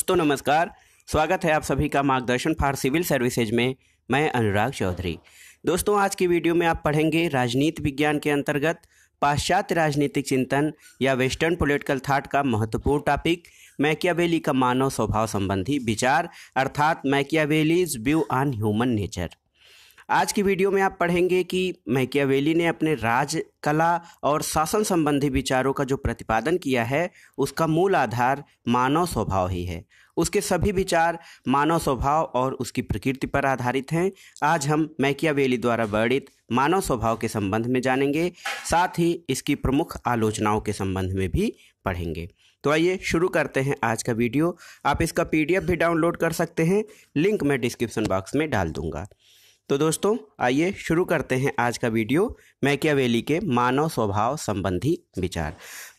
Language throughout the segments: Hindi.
दोस्तों नमस्कार स्वागत है आप सभी का मार्गदर्शन फॉर सिविल सर्विसेज में मैं अनुराग चौधरी दोस्तों आज की वीडियो में आप पढ़ेंगे राजनीति विज्ञान के अंतर्गत पाश्चात्य राजनीतिक चिंतन या वेस्टर्न पॉलिटिकल थाट का महत्वपूर्ण टॉपिक मैकियावेली का मानव स्वभाव संबंधी विचार अर्थात Machiavelli's view on human nature आज की वीडियो में आप पढ़ेंगे कि मैकियावेली ने अपने राज कला और शासन संबंधी विचारों का जो प्रतिपादन किया है उसका मूल आधार मानव स्वभाव ही है उसके सभी विचार मानव स्वभाव और उसकी प्रकृति पर आधारित हैं आज हम मैकियावेली द्वारा वर्णित मानव स्वभाव के संबंध में जानेंगे साथ ही इसकी प्रमुख आलोचनाओं के संबंध में भी पढ़ेंगे तो आइए शुरू करते हैं आज का वीडियो आप इसका पीडीएफ भी डाउनलोड कर सकते हैं लिंक मैं डिस्क्रिप्शन बॉक्स में डाल दूंगा तो दोस्तों आइए शुरू करते हैं आज का वीडियो मैकियावेली के मानव स्वभाव संबंधी विचार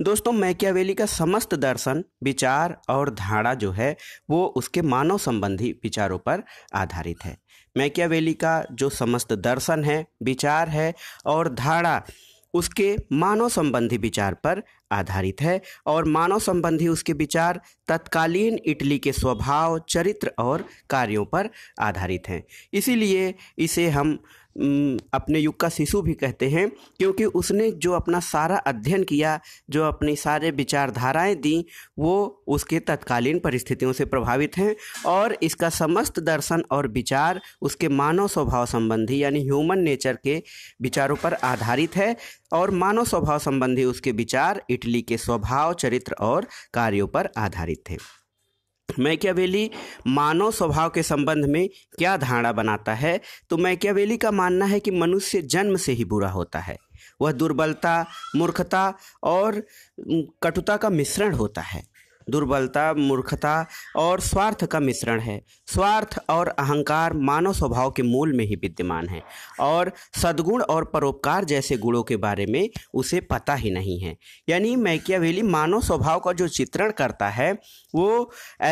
दोस्तों मैकियावेली का समस्त दर्शन विचार और धारणा जो है वो उसके मानव संबंधी विचारों पर आधारित है मैकियावेली का जो समस्त दर्शन है विचार है और धारणा उसके मानव संबंधी विचार पर आधारित है और मानव संबंधी उसके विचार तत्कालीन इटली के स्वभाव चरित्र और कार्यों पर आधारित हैं इसीलिए इसे हम अपने युग का शिशु भी कहते हैं क्योंकि उसने जो अपना सारा अध्ययन किया जो अपनी सारे विचारधाराएं दी वो उसके तत्कालीन परिस्थितियों से प्रभावित हैं और इसका समस्त दर्शन और विचार उसके मानव स्वभाव संबंधी यानी ह्यूमन नेचर के विचारों पर आधारित है और मानव स्वभाव संबंधी उसके विचार इटली के स्वभाव चरित्र और कार्यों पर आधारित थे मैकियावेली मानव स्वभाव के संबंध में क्या धारणा बनाता है तो मैकियावेली का मानना है कि मनुष्य जन्म से ही बुरा होता है वह दुर्बलता मूर्खता और कटुता का मिश्रण होता है दुर्बलता मूर्खता और स्वार्थ का मिश्रण है स्वार्थ और अहंकार मानव स्वभाव के मूल में ही विद्यमान है और सद्गुण और परोपकार जैसे गुणों के बारे में उसे पता ही नहीं है यानी मैकियावेली मानव स्वभाव का जो चित्रण करता है वो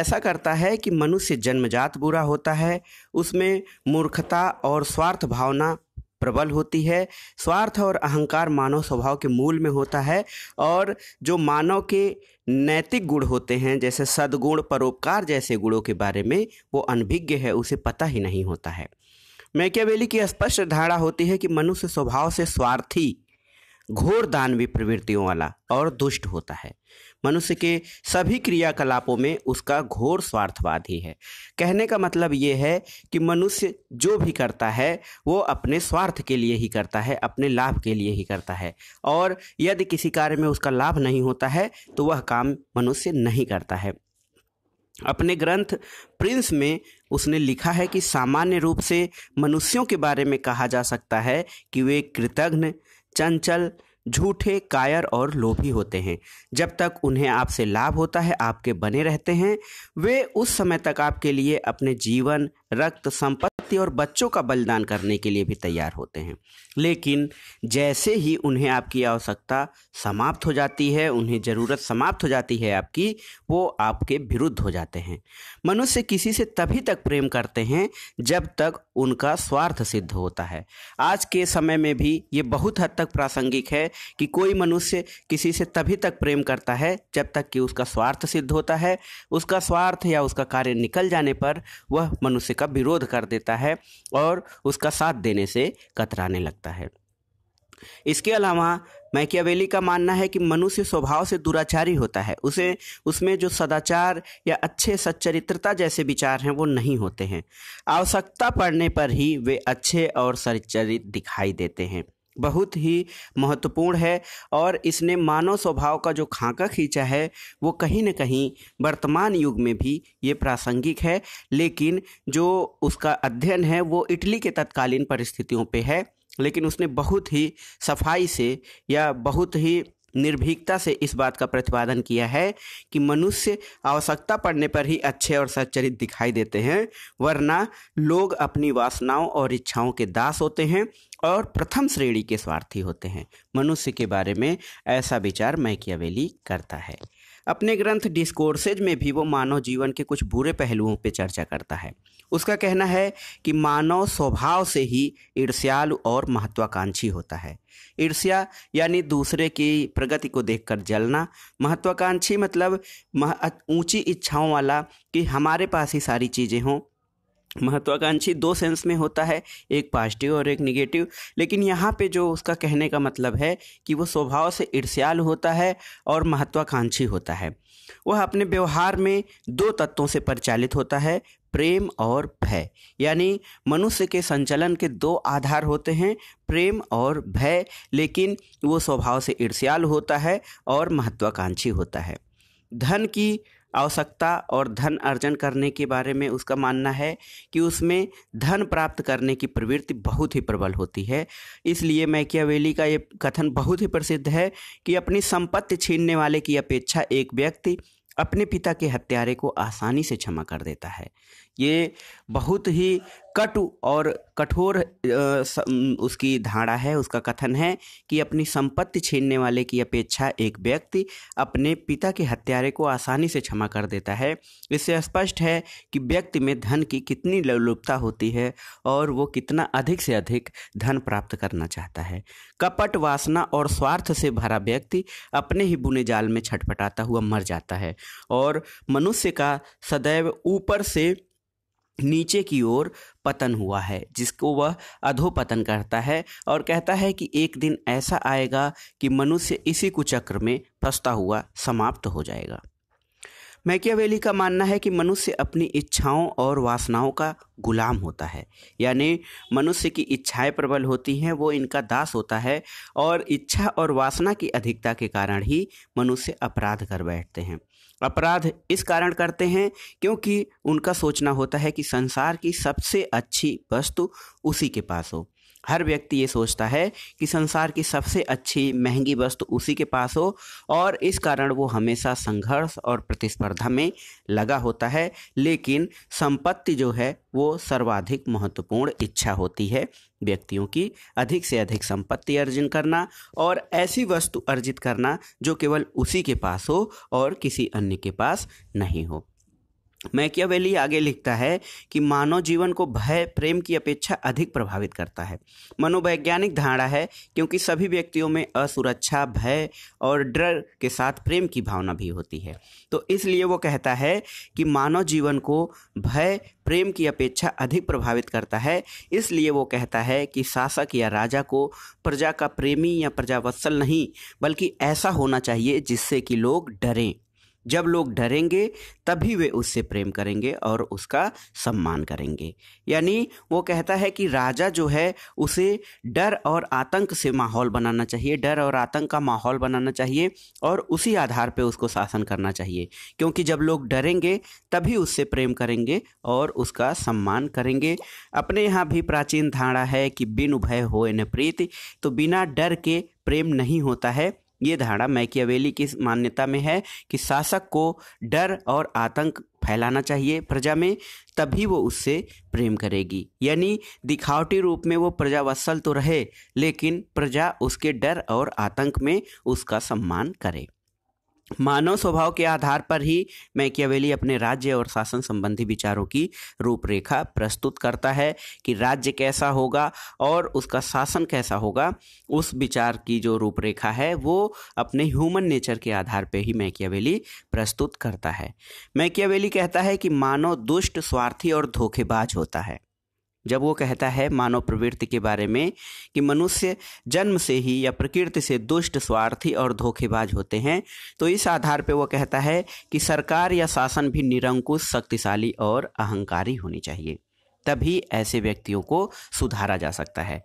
ऐसा करता है कि मनुष्य जन्मजात बुरा होता है उसमें मूर्खता और स्वार्थ भावना प्रबल होती है स्वार्थ और अहंकार मानव स्वभाव के मूल में होता है और जो मानव के नैतिक गुण होते हैं जैसे सद्गुण परोपकार जैसे गुणों के बारे में वो अनभिज्ञ है उसे पता ही नहीं होता है मैकियावेली की स्पष्ट धारणा होती है कि मनुष्य स्वभाव से स्वार्थी घोर दानवी प्रवृत्तियों वाला और दुष्ट होता है मनुष्य के सभी क्रियाकलापों में उसका घोर स्वार्थवाद ही है कहने का मतलब ये है कि मनुष्य जो भी करता है वो अपने स्वार्थ के लिए ही करता है अपने लाभ के लिए ही करता है और यदि किसी कार्य में उसका लाभ नहीं होता है तो वह काम मनुष्य नहीं करता है अपने ग्रंथ प्रिंस में उसने लिखा है कि सामान्य रूप से मनुष्यों के बारे में कहा जा सकता है कि वे कृतघ्न चंचल झूठे कायर और लोभी होते हैं जब तक उन्हें आपसे लाभ होता है आपके बने रहते हैं वे उस समय तक आपके लिए अपने जीवन रक्त संपत्ति और बच्चों का बलिदान करने के लिए भी तैयार होते हैं लेकिन जैसे ही उन्हें आपकी आवश्यकता समाप्त हो जाती है उन्हें ज़रूरत समाप्त हो जाती है आपकी वो आपके विरुद्ध हो जाते हैं मनुष्य किसी से तभी तक प्रेम करते हैं जब तक उनका स्वार्थ सिद्ध होता है आज के समय में भी ये बहुत हद तक प्रासंगिक है कि कोई मनुष्य किसी से तभी तक प्रेम करता है जब तक कि उसका स्वार्थ सिद्ध होता है उसका स्वार्थ या उसका कार्य निकल जाने पर वह मनुष्य का विरोध कर देता है और उसका साथ देने से कतराने लगता है इसके अलावा मैकियावेली का मानना है कि मनुष्य स्वभाव से दुराचारी होता है उसे उसमें जो सदाचार या अच्छे सच्चरित्रता जैसे विचार हैं वो नहीं होते हैं आवश्यकता पड़ने पर ही वे अच्छे और सच्चरित दिखाई देते हैं बहुत ही महत्वपूर्ण है और इसने मानव स्वभाव का जो खाका खींचा है वो कहीं ना कहीं वर्तमान युग में भी ये प्रासंगिक है लेकिन जो उसका अध्ययन है वो इटली के तत्कालीन परिस्थितियों पे है लेकिन उसने बहुत ही सफाई से या बहुत ही निर्भीकता से इस बात का प्रतिपादन किया है कि मनुष्य आवश्यकता पड़ने पर ही अच्छे और सच्चरित दिखाई देते हैं वरना लोग अपनी वासनाओं और इच्छाओं के दास होते हैं और प्रथम श्रेणी के स्वार्थी होते हैं मनुष्य के बारे में ऐसा विचार मैकियावेली करता है अपने ग्रंथ डिस्कोर्सेज में भी वो मानव जीवन के कुछ बुरे पहलुओं पर चर्चा करता है उसका कहना है कि मानव स्वभाव से ही ईर्ष्यालु और महत्वाकांक्षी होता है ईर्ष्या यानी दूसरे की प्रगति को देखकर जलना महत्वाकांक्षी मतलब ऊंची इच्छाओं वाला कि हमारे पास ही सारी चीज़ें हों महत्वाकांक्षी दो सेंस में होता है एक पॉजिटिव और एक निगेटिव लेकिन यहाँ पे जो उसका कहने का मतलब है कि वो स्वभाव से ईर्ष्याल होता है और महत्वाकांक्षी होता है वह अपने व्यवहार में दो तत्वों से परिचालित होता है प्रेम और भय यानी मनुष्य के संचलन के दो आधार होते हैं प्रेम और भय लेकिन वो स्वभाव से ईर्ष्याल होता है और महत्वाकांक्षी होता है धन की आवश्यकता और धन अर्जन करने के बारे में उसका मानना है कि उसमें धन प्राप्त करने की प्रवृत्ति बहुत ही प्रबल होती है इसलिए मैकियावेली का ये कथन बहुत ही प्रसिद्ध है कि अपनी संपत्ति छीनने वाले की अपेक्षा एक व्यक्ति अपने पिता के हत्यारे को आसानी से क्षमा कर देता है ये बहुत ही कटु और कठोर उसकी धारा है उसका कथन है कि अपनी संपत्ति छीनने वाले की अपेक्षा एक व्यक्ति अपने पिता के हत्यारे को आसानी से क्षमा कर देता है इससे स्पष्ट है कि व्यक्ति में धन की कितनी लवलुपता होती है और वो कितना अधिक से अधिक धन प्राप्त करना चाहता है कपट वासना और स्वार्थ से भरा व्यक्ति अपने ही बुने जाल में छटपटाता हुआ मर जाता है और मनुष्य का सदैव ऊपर से नीचे की ओर पतन हुआ है जिसको वह अधोपतन करता है और कहता है कि एक दिन ऐसा आएगा कि मनुष्य इसी कुचक्र में फंसता हुआ समाप्त हो जाएगा मैकियावेली का मानना है कि मनुष्य अपनी इच्छाओं और वासनाओं का गुलाम होता है यानी मनुष्य की इच्छाएं प्रबल होती हैं वो इनका दास होता है और इच्छा और वासना की अधिकता के कारण ही मनुष्य अपराध कर बैठते हैं अपराध इस कारण करते हैं क्योंकि उनका सोचना होता है कि संसार की सबसे अच्छी वस्तु उसी के पास हो हर व्यक्ति ये सोचता है कि संसार की सबसे अच्छी महंगी वस्तु तो उसी के पास हो और इस कारण वो हमेशा संघर्ष और प्रतिस्पर्धा में लगा होता है लेकिन संपत्ति जो है वो सर्वाधिक महत्वपूर्ण इच्छा होती है व्यक्तियों की अधिक से अधिक संपत्ति अर्जन करना और ऐसी वस्तु अर्जित करना जो केवल उसी के पास हो और किसी अन्य के पास नहीं हो मैकियावेली आगे लिखता है कि मानव जीवन को भय प्रेम की अपेक्षा अधिक प्रभावित करता है मनोवैज्ञानिक धारणा है क्योंकि सभी व्यक्तियों में असुरक्षा भय और डर के साथ प्रेम की भावना भी होती है तो इसलिए वो कहता है कि मानव जीवन को भय प्रेम की अपेक्षा अधिक प्रभावित करता है इसलिए वो कहता है कि शासक या राजा को प्रजा का प्रेमी या प्रजावत्सल नहीं बल्कि ऐसा होना चाहिए जिससे कि लोग डरें जब लोग डरेंगे तभी वे उससे प्रेम करेंगे और उसका सम्मान करेंगे यानी वो कहता है कि राजा जो है उसे डर और आतंक से माहौल बनाना चाहिए डर और आतंक का माहौल बनाना चाहिए और उसी आधार पे उसको शासन करना चाहिए क्योंकि जब लोग डरेंगे तभी उससे प्रेम करेंगे और उसका सम्मान करेंगे अपने यहाँ भी प्राचीन धारणा है कि बिन भय हो न प्रीति तो बिना डर के प्रेम नहीं होता है ये धारणा मैकियावेली की मान्यता में है कि शासक को डर और आतंक फैलाना चाहिए प्रजा में तभी वो उससे प्रेम करेगी यानी दिखावटी रूप में वो प्रजा वत्सल तो रहे लेकिन प्रजा उसके डर और आतंक में उसका सम्मान करे मानव स्वभाव के आधार पर ही मैकियावेली अपने राज्य और शासन संबंधी विचारों की रूपरेखा प्रस्तुत करता है कि राज्य कैसा होगा और उसका शासन कैसा होगा उस विचार की जो रूपरेखा है वो अपने ह्यूमन नेचर के आधार पर ही मैकियावेली प्रस्तुत करता है मैकियावेली कहता है कि मानव दुष्ट स्वार्थी और धोखेबाज होता है जब वो कहता है मानव प्रवृत्ति के बारे में कि मनुष्य जन्म से ही या प्रकृति से दुष्ट स्वार्थी और धोखेबाज होते हैं तो इस आधार पर वो कहता है कि सरकार या शासन भी निरंकुश शक्तिशाली और अहंकारी होनी चाहिए तभी ऐसे व्यक्तियों को सुधारा जा सकता है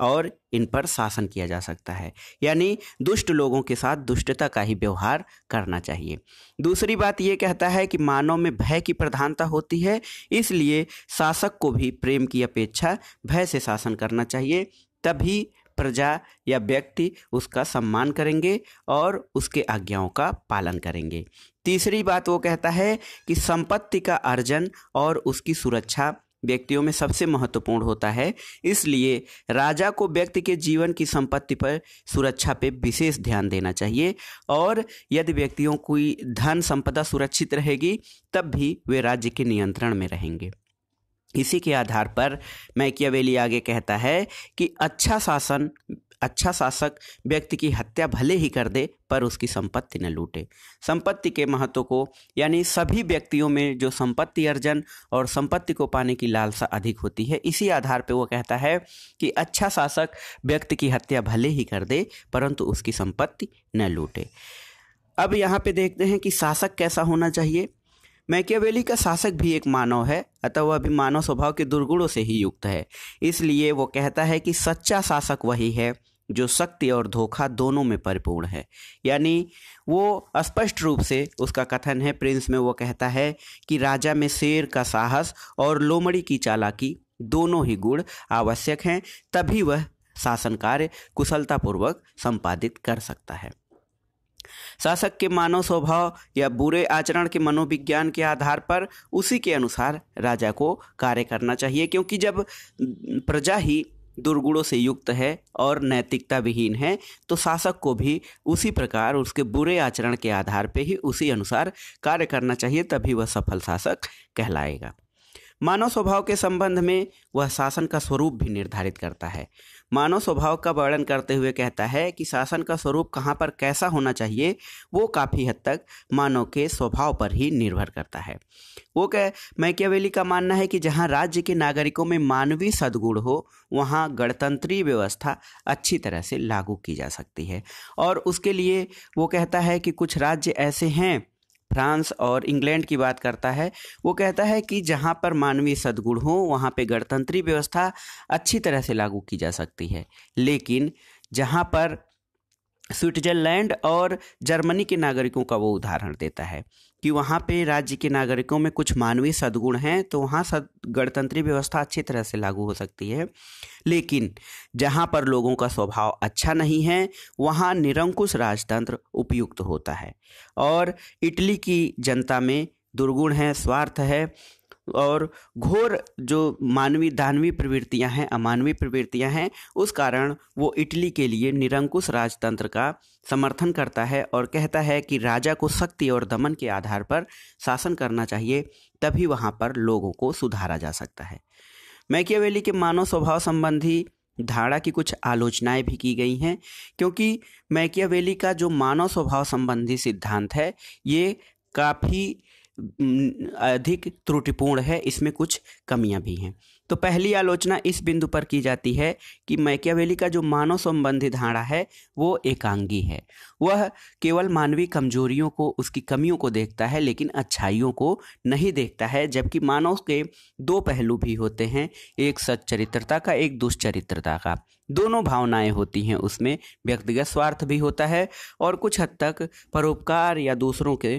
और इन पर शासन किया जा सकता है यानी दुष्ट लोगों के साथ दुष्टता का ही व्यवहार करना चाहिए दूसरी बात ये कहता है कि मानव में भय की प्रधानता होती है इसलिए शासक को भी प्रेम की अपेक्षा भय से शासन करना चाहिए तभी प्रजा या व्यक्ति उसका सम्मान करेंगे और उसके आज्ञाओं का पालन करेंगे तीसरी बात वो कहता है कि संपत्ति का अर्जन और उसकी सुरक्षा व्यक्तियों में सबसे महत्वपूर्ण होता है इसलिए राजा को व्यक्ति के जीवन की संपत्ति पर सुरक्षा पे विशेष ध्यान देना चाहिए और यदि व्यक्तियों की धन संपदा सुरक्षित रहेगी तब भी वे राज्य के नियंत्रण में रहेंगे इसी के आधार पर मैकियावेली आगे कहता है कि अच्छा शासन अच्छा शासक व्यक्ति की हत्या भले ही कर दे पर उसकी संपत्ति न लूटे संपत्ति के महत्व को यानी सभी व्यक्तियों में जो संपत्ति अर्जन और संपत्ति को पाने की लालसा अधिक होती है इसी आधार पर वो कहता है कि अच्छा शासक व्यक्ति की हत्या भले ही कर दे परंतु उसकी संपत्ति न लूटे अब यहाँ पे देखते हैं कि शासक कैसा होना चाहिए मैकियावेली का शासक भी एक मानव है अतः वह भी मानव स्वभाव के दुर्गुणों से ही युक्त है इसलिए वो कहता है कि सच्चा शासक वही है जो शक्ति और धोखा दोनों में परिपूर्ण है यानी वो स्पष्ट रूप से उसका कथन है प्रिंस में वो कहता है कि राजा में शेर का साहस और लोमड़ी की चालाकी दोनों ही गुण आवश्यक हैं तभी वह शासन कार्य कुशलतापूर्वक संपादित कर सकता है शासक के मानव स्वभाव या बुरे आचरण के मनोविज्ञान के आधार पर उसी के अनुसार राजा को कार्य करना चाहिए क्योंकि जब प्रजा ही दुर्गुणों से युक्त है और नैतिकता विहीन है तो शासक को भी उसी प्रकार उसके बुरे आचरण के आधार पर ही उसी अनुसार कार्य करना चाहिए तभी वह सफल शासक कहलाएगा मानव स्वभाव के संबंध में वह शासन का स्वरूप भी निर्धारित करता है मानव स्वभाव का वर्णन करते हुए कहता है कि शासन का स्वरूप कहाँ पर कैसा होना चाहिए वो काफ़ी हद तक मानव के स्वभाव पर ही निर्भर करता है वो कह मैकेवेली का मानना है कि जहाँ राज्य के नागरिकों में मानवीय सद्गुण हो वहाँ गणतंत्रीय व्यवस्था अच्छी तरह से लागू की जा सकती है और उसके लिए वो कहता है कि कुछ राज्य ऐसे हैं फ्रांस और इंग्लैंड की बात करता है वो कहता है कि जहाँ पर मानवीय सद्गुण हो वहाँ पे गणतंत्री व्यवस्था अच्छी तरह से लागू की जा सकती है लेकिन जहाँ पर स्विट्जरलैंड और जर्मनी के नागरिकों का वो उदाहरण देता है कि वहाँ पे राज्य के नागरिकों में कुछ मानवीय सद्गुण हैं तो वहाँ सद गणतंत्री व्यवस्था अच्छी तरह से लागू हो सकती है लेकिन जहाँ पर लोगों का स्वभाव अच्छा नहीं है वहाँ निरंकुश राजतंत्र उपयुक्त होता है और इटली की जनता में दुर्गुण है स्वार्थ है और घोर जो मानवीय दानवीय प्रवृत्तियां हैं अमानवीय प्रवृत्तियां हैं उस कारण वो इटली के लिए निरंकुश राजतंत्र का समर्थन करता है और कहता है कि राजा को शक्ति और दमन के आधार पर शासन करना चाहिए तभी वहाँ पर लोगों को सुधारा जा सकता है मैकियावेली के मानव स्वभाव संबंधी धारा की कुछ आलोचनाएं भी की गई हैं क्योंकि मैकियावेली का जो मानव स्वभाव संबंधी सिद्धांत है ये काफ़ी अधिक त्रुटिपूर्ण है इसमें कुछ कमियां भी हैं तो पहली आलोचना इस बिंदु पर की जाती है कि मैकियावेली का जो मानव संबंधी धारणा है वो एकांगी है वह केवल मानवीय कमजोरियों को उसकी कमियों को देखता है लेकिन अच्छाइयों को नहीं देखता है जबकि मानव के दो पहलू भी होते हैं एक सच्चरित्रता का एक दुष्चरित्रता का दोनों भावनाएं होती हैं उसमें व्यक्तिगत स्वार्थ भी होता है और कुछ हद तक परोपकार या दूसरों के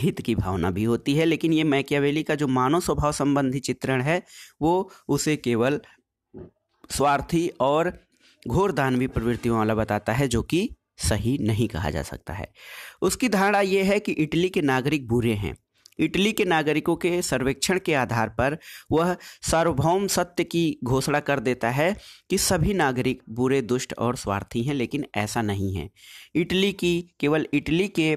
हित की भावना भी होती है लेकिन ये मैकियावेली का जो मानव स्वभाव संबंधी चित्रण है वो उसे केवल स्वार्थी और घोर दानवी प्रवृत्तियों वाला बताता है जो कि सही नहीं कहा जा सकता है उसकी धारणा ये है कि इटली के नागरिक बुरे हैं इटली के नागरिकों के सर्वेक्षण के आधार पर वह सार्वभौम सत्य की घोषणा कर देता है कि सभी नागरिक बुरे दुष्ट और स्वार्थी हैं लेकिन ऐसा नहीं है इटली की केवल इटली के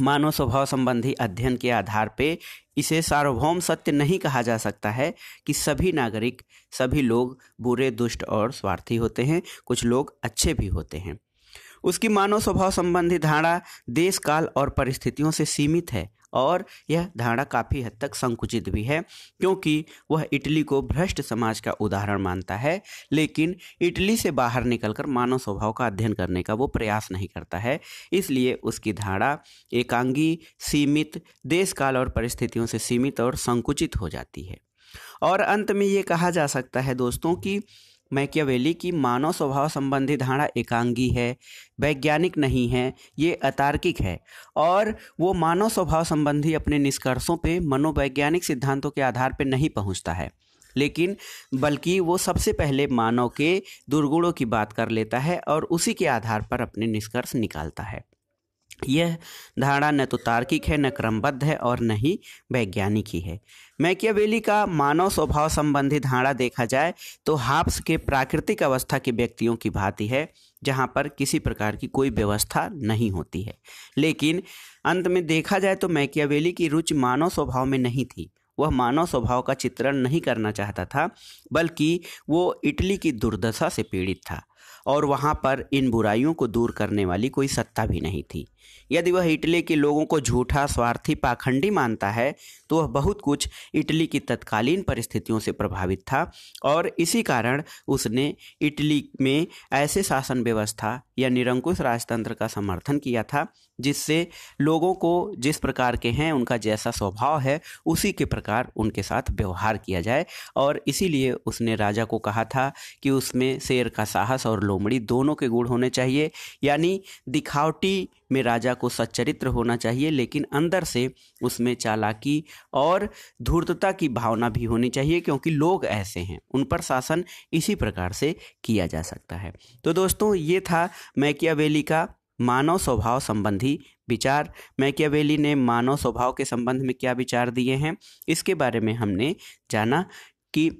मानव स्वभाव संबंधी अध्ययन के आधार पे इसे सार्वभौम सत्य नहीं कहा जा सकता है कि सभी नागरिक सभी लोग बुरे दुष्ट और स्वार्थी होते हैं कुछ लोग अच्छे भी होते हैं उसकी मानव स्वभाव संबंधी धारणा देश काल और परिस्थितियों से सीमित है और यह धारणा काफ़ी हद तक संकुचित भी है क्योंकि वह इटली को भ्रष्ट समाज का उदाहरण मानता है लेकिन इटली से बाहर निकलकर मानव स्वभाव का अध्ययन करने का वो प्रयास नहीं करता है इसलिए उसकी धारणा एकांगी सीमित देश काल और परिस्थितियों से सीमित और संकुचित हो जाती है और अंत में ये कहा जा सकता है दोस्तों कि मैकियावेली की मानव स्वभाव संबंधी धारणा एकांगी है वैज्ञानिक नहीं है ये अतार्किक है और वो मानव स्वभाव संबंधी अपने निष्कर्षों पे मनोवैज्ञानिक सिद्धांतों के आधार पर नहीं पहुंचता है लेकिन बल्कि वो सबसे पहले मानव के दुर्गुणों की बात कर लेता है और उसी के आधार पर अपने निष्कर्ष निकालता है यह धारणा न तो तार्किक है न क्रमबद्ध है और न ही वैज्ञानिक ही है मैकियावेली का मानव स्वभाव संबंधी धारणा देखा जाए तो हाप्स के प्राकृतिक अवस्था के व्यक्तियों की भांति है जहाँ पर किसी प्रकार की कोई व्यवस्था नहीं होती है लेकिन अंत में देखा जाए तो मैकियावेली की रुचि मानव स्वभाव में नहीं थी वह मानव स्वभाव का चित्रण नहीं करना चाहता था बल्कि वो इटली की दुर्दशा से पीड़ित था और वहाँ पर इन बुराइयों को दूर करने वाली कोई सत्ता भी नहीं थी यदि वह इटली के लोगों को झूठा स्वार्थी पाखंडी मानता है तो वह बहुत कुछ इटली की तत्कालीन परिस्थितियों से प्रभावित था और इसी कारण उसने इटली में ऐसे शासन व्यवस्था या निरंकुश राजतंत्र का समर्थन किया था जिससे लोगों को जिस प्रकार के हैं उनका जैसा स्वभाव है उसी के प्रकार उनके साथ व्यवहार किया जाए और इसीलिए उसने राजा को कहा था कि उसमें शेर का साहस और लोमड़ी दोनों के गुण होने चाहिए यानी दिखावटी में राजा को सच्चरित्र होना चाहिए लेकिन अंदर से उसमें चालाकी और धूर्तता की भावना भी होनी चाहिए क्योंकि लोग ऐसे हैं उन पर शासन इसी प्रकार से किया जा सकता है तो दोस्तों ये था मैकियावेली का मानव स्वभाव संबंधी विचार मैकियावेली ने मानव स्वभाव के संबंध में क्या विचार दिए हैं इसके बारे में हमने जाना कि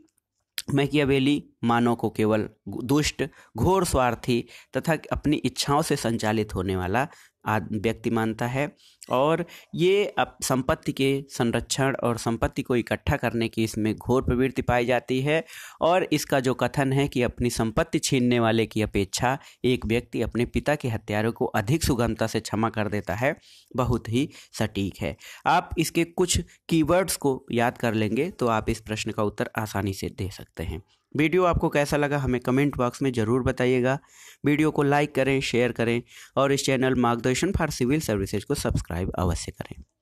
मैकियावेली मानव को केवल दुष्ट घोर स्वार्थी तथा अपनी इच्छाओं से संचालित होने वाला व्यक्ति मानता है और ये अब संपत्ति के संरक्षण और संपत्ति को इकट्ठा करने की इसमें घोर प्रवृत्ति पाई जाती है और इसका जो कथन है कि अपनी संपत्ति छीनने वाले की अपेक्षा एक व्यक्ति अपने पिता के हत्यारों को अधिक सुगमता से क्षमा कर देता है बहुत ही सटीक है आप इसके कुछ कीवर्ड्स को याद कर लेंगे तो आप इस प्रश्न का उत्तर आसानी से दे सकते हैं वीडियो आपको कैसा लगा हमें कमेंट बॉक्स में ज़रूर बताइएगा वीडियो को लाइक करें शेयर करें और इस channel Margdarshan for civil services को सब्सक्राइब अवश्य करें